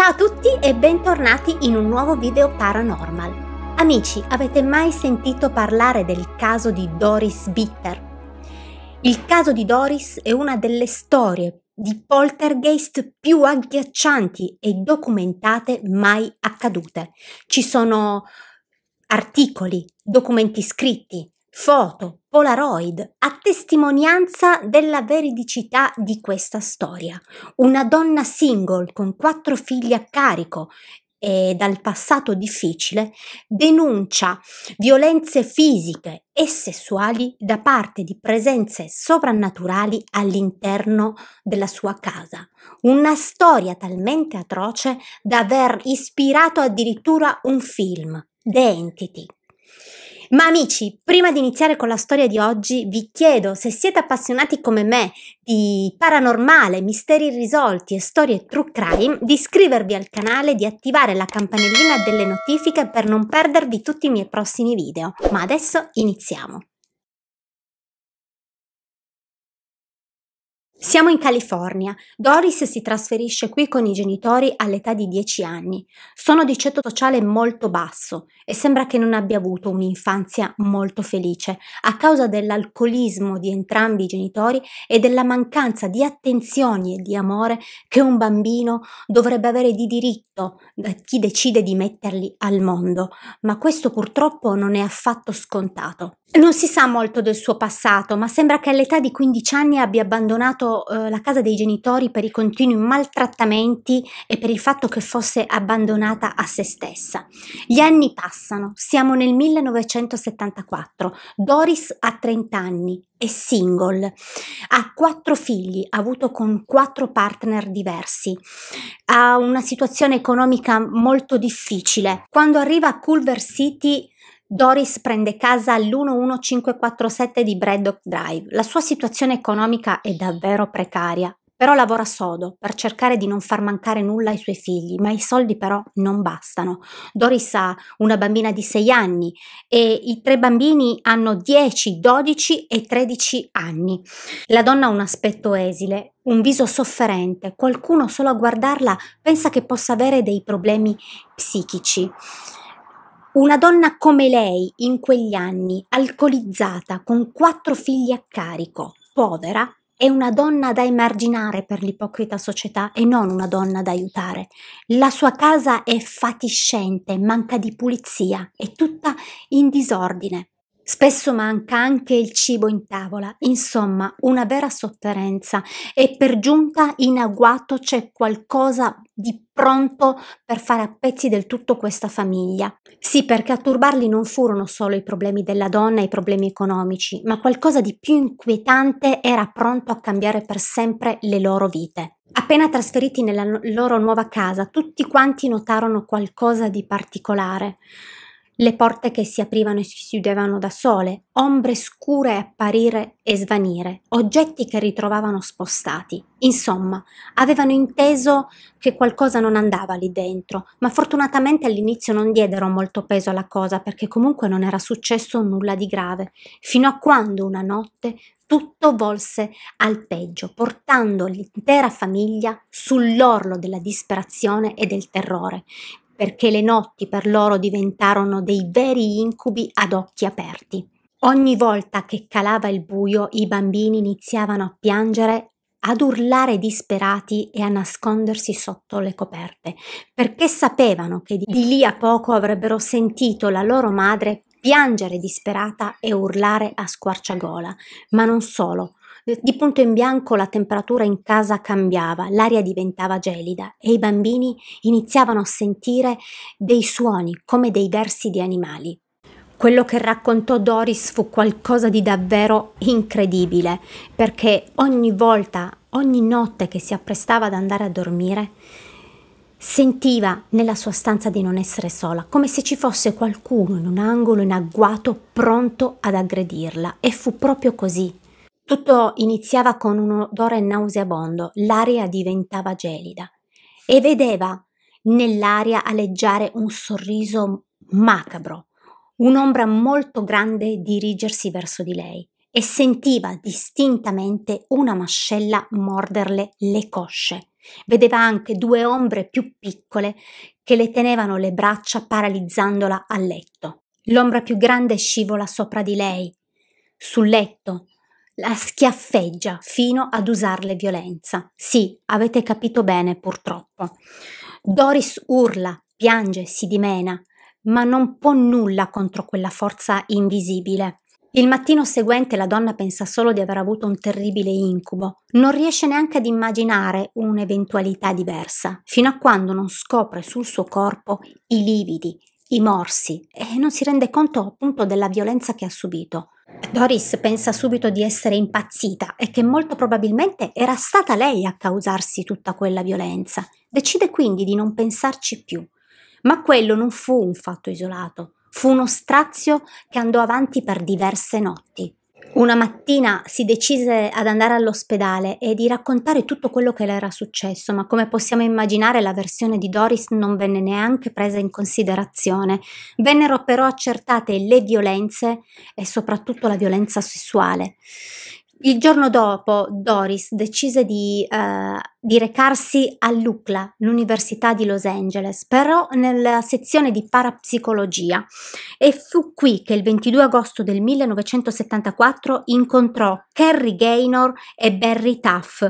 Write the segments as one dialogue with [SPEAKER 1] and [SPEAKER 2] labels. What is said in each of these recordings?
[SPEAKER 1] Ciao a tutti e bentornati in un nuovo video paranormal. Amici, avete mai sentito parlare del caso di Doris Bitter? Il caso di Doris è una delle storie di poltergeist più agghiaccianti e documentate mai accadute. Ci sono articoli, documenti scritti, foto, polaroid, a testimonianza della veridicità di questa storia. Una donna single con quattro figli a carico e dal passato difficile, denuncia violenze fisiche e sessuali da parte di presenze soprannaturali all'interno della sua casa. Una storia talmente atroce da aver ispirato addirittura un film, The Entity. Ma amici, prima di iniziare con la storia di oggi, vi chiedo se siete appassionati come me di paranormale, misteri irrisolti e storie true crime, di iscrivervi al canale e di attivare la campanellina delle notifiche per non perdervi tutti i miei prossimi video. Ma adesso iniziamo! Siamo in California. Doris si trasferisce qui con i genitori all'età di 10 anni. Sono di ceto sociale molto basso e sembra che non abbia avuto un'infanzia molto felice a causa dell'alcolismo di entrambi i genitori e della mancanza di attenzioni e di amore che un bambino dovrebbe avere di diritto da chi decide di metterli al mondo. Ma questo purtroppo non è affatto scontato. Non si sa molto del suo passato, ma sembra che all'età di 15 anni abbia abbandonato eh, la casa dei genitori per i continui maltrattamenti e per il fatto che fosse abbandonata a se stessa. Gli anni passano, siamo nel 1974, Doris ha 30 anni, è single, ha quattro figli, avuto con quattro partner diversi, ha una situazione economica molto difficile. Quando arriva a Culver City Doris prende casa all'11547 di Braddock Drive. La sua situazione economica è davvero precaria, però lavora sodo per cercare di non far mancare nulla ai suoi figli, ma i soldi però non bastano. Doris ha una bambina di 6 anni e i tre bambini hanno 10, 12 e 13 anni. La donna ha un aspetto esile, un viso sofferente, qualcuno solo a guardarla pensa che possa avere dei problemi psichici. Una donna come lei, in quegli anni, alcolizzata, con quattro figli a carico, povera, è una donna da emarginare per l'ipocrita società e non una donna da aiutare. La sua casa è fatiscente, manca di pulizia, è tutta in disordine. Spesso manca anche il cibo in tavola, insomma una vera sofferenza e per giunta in agguato c'è qualcosa di pronto per fare a pezzi del tutto questa famiglia. Sì, perché a turbarli non furono solo i problemi della donna e i problemi economici, ma qualcosa di più inquietante era pronto a cambiare per sempre le loro vite. Appena trasferiti nella loro nuova casa, tutti quanti notarono qualcosa di particolare le porte che si aprivano e si chiudevano da sole, ombre scure apparire e svanire, oggetti che ritrovavano spostati. Insomma, avevano inteso che qualcosa non andava lì dentro, ma fortunatamente all'inizio non diedero molto peso alla cosa perché comunque non era successo nulla di grave, fino a quando una notte tutto volse al peggio, portando l'intera famiglia sull'orlo della disperazione e del terrore, perché le notti per loro diventarono dei veri incubi ad occhi aperti. Ogni volta che calava il buio i bambini iniziavano a piangere ad urlare disperati e a nascondersi sotto le coperte, perché sapevano che di lì a poco avrebbero sentito la loro madre piangere disperata e urlare a squarciagola. Ma non solo, di punto in bianco la temperatura in casa cambiava, l'aria diventava gelida e i bambini iniziavano a sentire dei suoni come dei versi di animali. Quello che raccontò Doris fu qualcosa di davvero incredibile, perché ogni volta, ogni notte che si apprestava ad andare a dormire, sentiva nella sua stanza di non essere sola, come se ci fosse qualcuno in un angolo in agguato pronto ad aggredirla. E fu proprio così. Tutto iniziava con un odore nauseabondo, l'aria diventava gelida e vedeva nell'aria aleggiare un sorriso macabro, un'ombra molto grande dirigersi verso di lei e sentiva distintamente una mascella morderle le cosce. Vedeva anche due ombre più piccole che le tenevano le braccia paralizzandola a letto. L'ombra più grande scivola sopra di lei. Sul letto la schiaffeggia fino ad usarle violenza. Sì, avete capito bene purtroppo. Doris urla, piange, si dimena, ma non può nulla contro quella forza invisibile. Il mattino seguente la donna pensa solo di aver avuto un terribile incubo, non riesce neanche ad immaginare un'eventualità diversa, fino a quando non scopre sul suo corpo i lividi, i morsi e non si rende conto appunto della violenza che ha subito. Doris pensa subito di essere impazzita e che molto probabilmente era stata lei a causarsi tutta quella violenza. Decide quindi di non pensarci più. Ma quello non fu un fatto isolato, fu uno strazio che andò avanti per diverse notti. Una mattina si decise ad andare all'ospedale e di raccontare tutto quello che le era successo, ma come possiamo immaginare la versione di Doris non venne neanche presa in considerazione. Vennero però accertate le violenze e soprattutto la violenza sessuale. Il giorno dopo Doris decise di, eh, di recarsi all'UCLA, l'Università di Los Angeles, però nella sezione di parapsicologia e fu qui che il 22 agosto del 1974 incontrò Kerry Gaynor e Barry Tuff,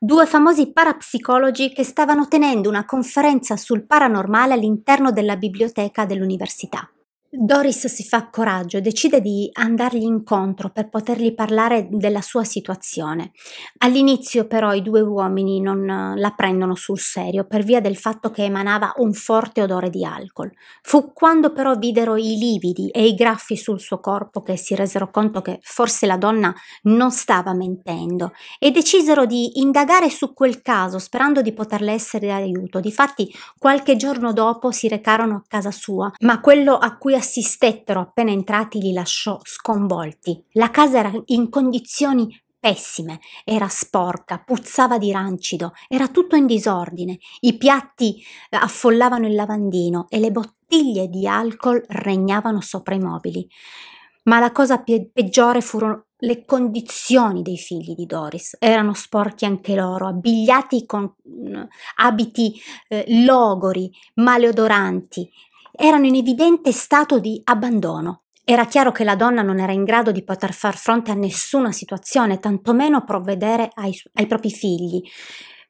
[SPEAKER 1] due famosi parapsicologi che stavano tenendo una conferenza sul paranormale all'interno della biblioteca dell'università. Doris si fa coraggio, decide di andargli incontro per potergli parlare della sua situazione. All'inizio però i due uomini non eh, la prendono sul serio per via del fatto che emanava un forte odore di alcol. Fu quando però videro i lividi e i graffi sul suo corpo che si resero conto che forse la donna non stava mentendo e decisero di indagare su quel caso sperando di poterle essere d'aiuto. Difatti qualche giorno dopo si recarono a casa sua, ma quello a cui assistettero appena entrati li lasciò sconvolti. La casa era in condizioni pessime, era sporca, puzzava di rancido, era tutto in disordine, i piatti eh, affollavano il lavandino e le bottiglie di alcol regnavano sopra i mobili. Ma la cosa pe- peggiore furono le condizioni dei figli di Doris. Erano sporchi anche loro, abbigliati con mm, abiti eh, logori, maleodoranti, erano in evidente stato di abbandono. Era chiaro che la donna non era in grado di poter far fronte a nessuna situazione, tantomeno provvedere ai, ai propri figli.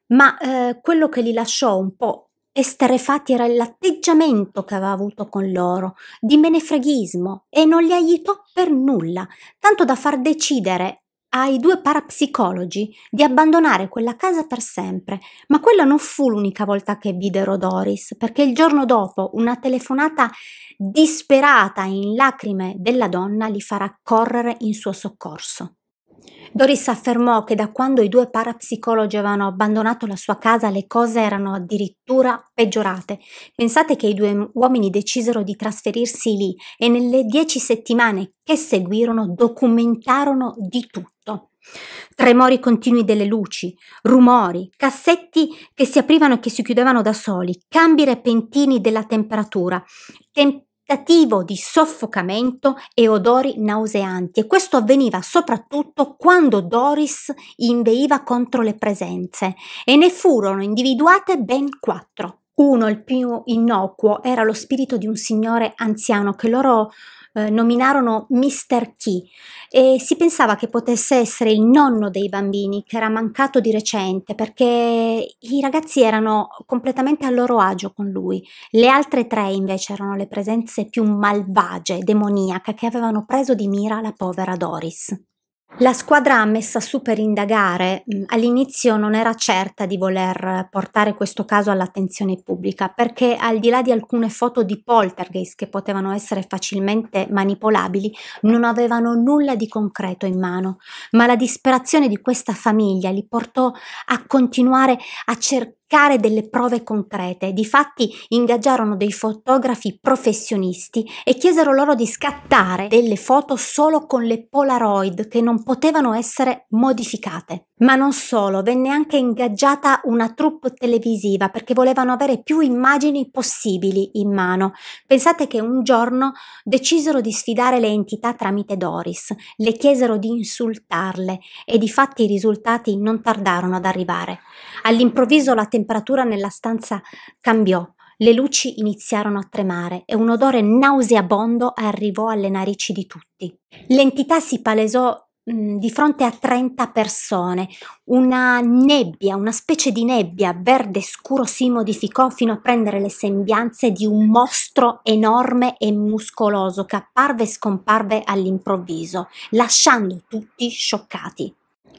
[SPEAKER 1] Ma eh, quello che li lasciò un po' esterrefatti era l'atteggiamento che aveva avuto con loro, di menefreghismo, e non li aiutò per nulla, tanto da far decidere ai due parapsicologi di abbandonare quella casa per sempre, ma quella non fu l'unica volta che videro Doris, perché il giorno dopo una telefonata disperata in lacrime della donna li farà correre in suo soccorso. Doris affermò che da quando i due parapsicologi avevano abbandonato la sua casa le cose erano addirittura peggiorate. Pensate che i due uomini decisero di trasferirsi lì e nelle dieci settimane che seguirono documentarono di tutto. Tremori continui delle luci, rumori, cassetti che si aprivano e che si chiudevano da soli, cambi repentini della temperatura, tentativo di soffocamento e odori nauseanti. E questo avveniva soprattutto quando Doris inveiva contro le presenze e ne furono individuate ben quattro. Uno, il più innocuo, era lo spirito di un signore anziano che loro eh, nominarono Mr. Key e si pensava che potesse essere il nonno dei bambini che era mancato di recente perché i ragazzi erano completamente a loro agio con lui. Le altre tre invece erano le presenze più malvagie, demoniache che avevano preso di mira la povera Doris. La squadra messa su per indagare mm, all'inizio non era certa di voler portare questo caso all'attenzione pubblica perché al di là di alcune foto di poltergeist che potevano essere facilmente manipolabili non avevano nulla di concreto in mano, ma la disperazione di questa famiglia li portò a continuare a cercare cercare delle prove concrete. Difatti ingaggiarono dei fotografi professionisti e chiesero loro di scattare delle foto solo con le Polaroid che non potevano essere modificate. Ma non solo, venne anche ingaggiata una troupe televisiva perché volevano avere più immagini possibili in mano. Pensate che un giorno decisero di sfidare le entità tramite Doris, le chiesero di insultarle e difatti i risultati non tardarono ad arrivare. All'improvviso la temperatura nella stanza cambiò. Le luci iniziarono a tremare e un odore nauseabondo arrivò alle narici di tutti. L'entità si palesò mm, di fronte a 30 persone, una nebbia, una specie di nebbia verde scuro si modificò fino a prendere le sembianze di un mostro enorme e muscoloso che apparve e scomparve all'improvviso, lasciando tutti scioccati.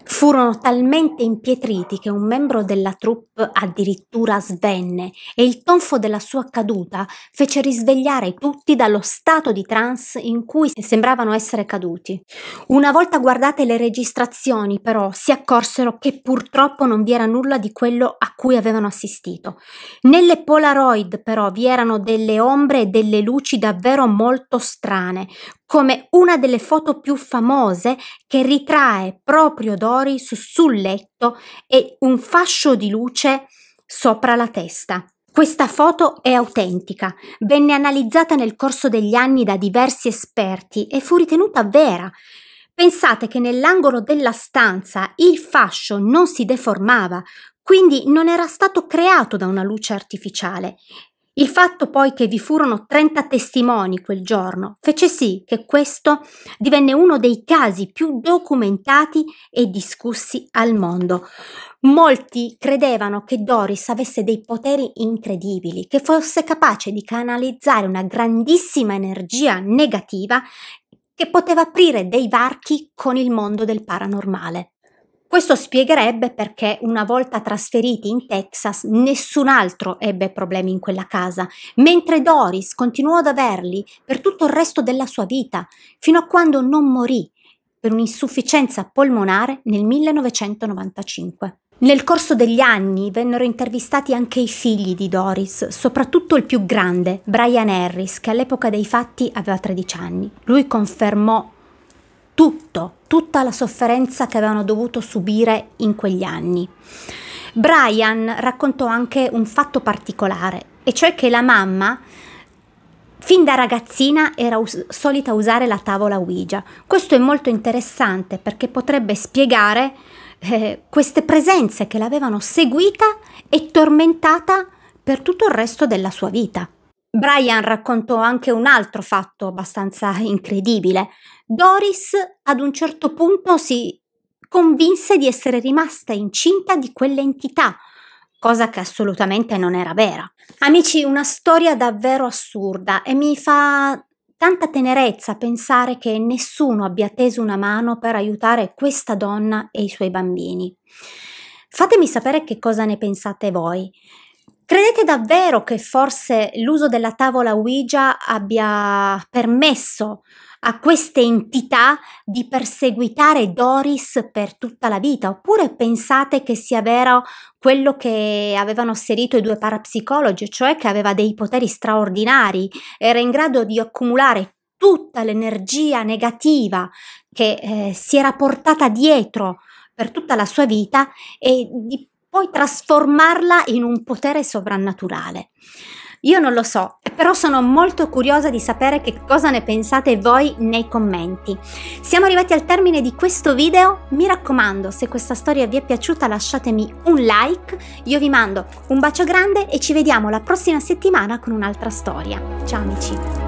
[SPEAKER 1] Furono talmente impietriti che un membro della troupe addirittura svenne e il tonfo della sua caduta fece risvegliare tutti dallo stato di trance in cui sembravano essere caduti. Una volta guardate le registrazioni, però, si accorsero che purtroppo non vi era nulla di quello a cui avevano assistito. Nelle Polaroid, però, vi erano delle ombre e delle luci davvero molto strane, come una delle foto più famose che ritrae proprio Dori su sul letto e un fascio di luce sopra la testa. Questa foto è autentica, venne analizzata nel corso degli anni da diversi esperti e fu ritenuta vera. Pensate che nell'angolo della stanza il fascio non si deformava, quindi non era stato creato da una luce artificiale il fatto poi che vi furono 30 testimoni quel giorno fece sì che questo divenne uno dei casi più documentati e discussi al mondo. Molti credevano che Doris avesse dei poteri incredibili, che fosse capace di canalizzare una grandissima energia negativa che poteva aprire dei varchi con il mondo del paranormale. Questo spiegherebbe perché una volta trasferiti in Texas nessun altro ebbe problemi in quella casa, mentre Doris continuò ad averli per tutto il resto della sua vita, fino a quando non morì per un'insufficienza polmonare nel 1995. Nel corso degli anni vennero intervistati anche i figli di Doris, soprattutto il più grande, Brian Harris, che all'epoca dei fatti aveva 13 anni. Lui confermò tutto, tutta la sofferenza che avevano dovuto subire in quegli anni. Brian raccontò anche un fatto particolare, e cioè che la mamma Fin da ragazzina era us- solita usare la tavola Ouija. Questo è molto interessante perché potrebbe spiegare eh, queste presenze che l'avevano seguita e tormentata per tutto il resto della sua vita. Brian raccontò anche un altro fatto abbastanza incredibile. Doris ad un certo punto si convinse di essere rimasta incinta di quell'entità, cosa che assolutamente non era vera. Amici, una storia davvero assurda e mi fa tanta tenerezza pensare che nessuno abbia teso una mano per aiutare questa donna e i suoi bambini. Fatemi sapere che cosa ne pensate voi. Credete davvero che forse l'uso della tavola Ouija abbia permesso a queste entità di perseguitare Doris per tutta la vita? Oppure pensate che sia vero quello che avevano asserito i due parapsicologi, cioè che aveva dei poteri straordinari, era in grado di accumulare tutta l'energia negativa che eh, si era portata dietro per tutta la sua vita e di poi trasformarla in un potere sovrannaturale. Io non lo so, però sono molto curiosa di sapere che cosa ne pensate voi nei commenti. Siamo arrivati al termine di questo video, mi raccomando se questa storia vi è piaciuta lasciatemi un like, io vi mando un bacio grande e ci vediamo la prossima settimana con un'altra storia. Ciao amici!